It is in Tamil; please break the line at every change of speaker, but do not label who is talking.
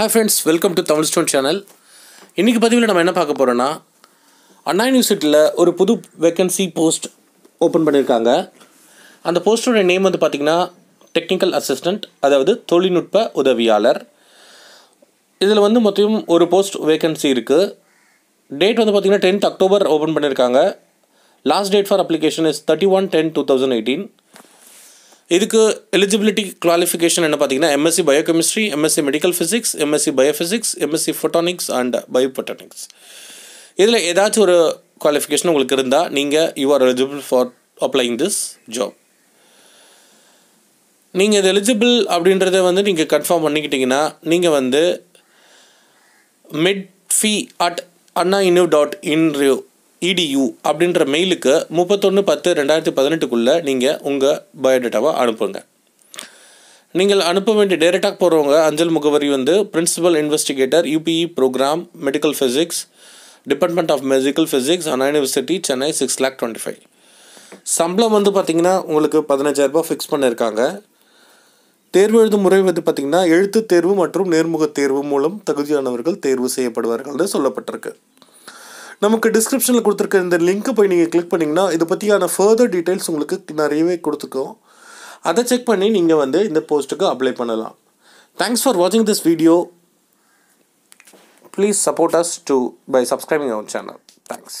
hi friends welcome to Tamil stone channel இன்றைக்கி பதிவில் நம்ம என்ன பார்க்க போகிறோன்னா அண்ணா யூனிவர்சிட்டியில் ஒரு புது வேக்கன்சி போஸ்ட் ஓப்பன் பண்ணியிருக்காங்க அந்த போஸ்ட்டோட நேம் வந்து பார்த்திங்கன்னா டெக்னிக்கல் அசிஸ்டண்ட் அதாவது தொழில்நுட்ப உதவியாளர் இதில் வந்து மொத்தம் ஒரு போஸ்ட் வேக்கன்சி இருக்குது டேட் வந்து பார்த்திங்கன்னா டென்த் அக்டோபர் ஓப்பன் பண்ணியிருக்காங்க last date for application is thirty one ten two thousand eighteen இதுக்கு எலிஜிபிலிட்டி குவாலிஃபிகேஷன் என்ன பார்த்தீங்கன்னா MSc biochemistry MSc medical physics MSc biophysics MSc photonics and biophotonics இதில் ஏதாச்சும் ஒரு குவாலிஃபிகேஷன் உங்களுக்கு இருந்தால் நீங்கள் you are eligible for applying this job நீங்கள் இது எலிஜிபிள் அப்படின்றத வந்து நீங்கள் கன்ஃபார்ம் பண்ணிக்கிட்டிங்கன்னா நீங்கள் வந்து மிட் ஃபி அட் அண்ணா இன்யூ டாட் இன்ரியூ இடியூ e அப்படின்ற மெயிலுக்கு முப்பத்தொன்று பத்து ரெண்டாயிரத்தி பதினெட்டுக்குள்ளே நீங்கள் உங்கள் பயோடேட்டாவை அனுப்புங்க நீங்கள் அனுப்ப வேண்டிய டேரெக்டாக போகிறவங்க அஞ்சல் முகவரி வந்து principal investigator UPE programme medical physics department of medical physics Anna university Chennai six lakh twenty five சம்பளம் வந்து பார்த்திங்கன்னா
உங்களுக்கு பதினஞ்சாயிரரூபா ஃபிக்ஸ் பண்ணியிருக்காங்க தேர்வு எழுதும் முறை வந்து பார்த்திங்கன்னா எழுத்து தேர்வு மற்றும் நேர்முக தேர்வு மூலம் தகுதியானவர்கள் தேர்வு செய்யப்படுவார்கள்னு சொல்லப்பட்டிருக்கு நமக்கு டிஸ்கிரிப்ஷனில் கொடுத்துருக்க இந்த லிங்க்கு போய் நீங்கள் கிளிக் பண்ணிங்கன்னா இதை பற்றியான ஃபர்தர் டீட்டெயில்ஸ் உங்களுக்கு நிறையவே கொடுத்துருக்கோம் அதை செக் பண்ணி நீங்கள் வந்து இந்த போஸ்ட்டுக்கு அப்ளை பண்ணலாம் தேங்க்ஸ்
ஃபார் வாட்சிங் this video please support us to by subscribing our channel thanks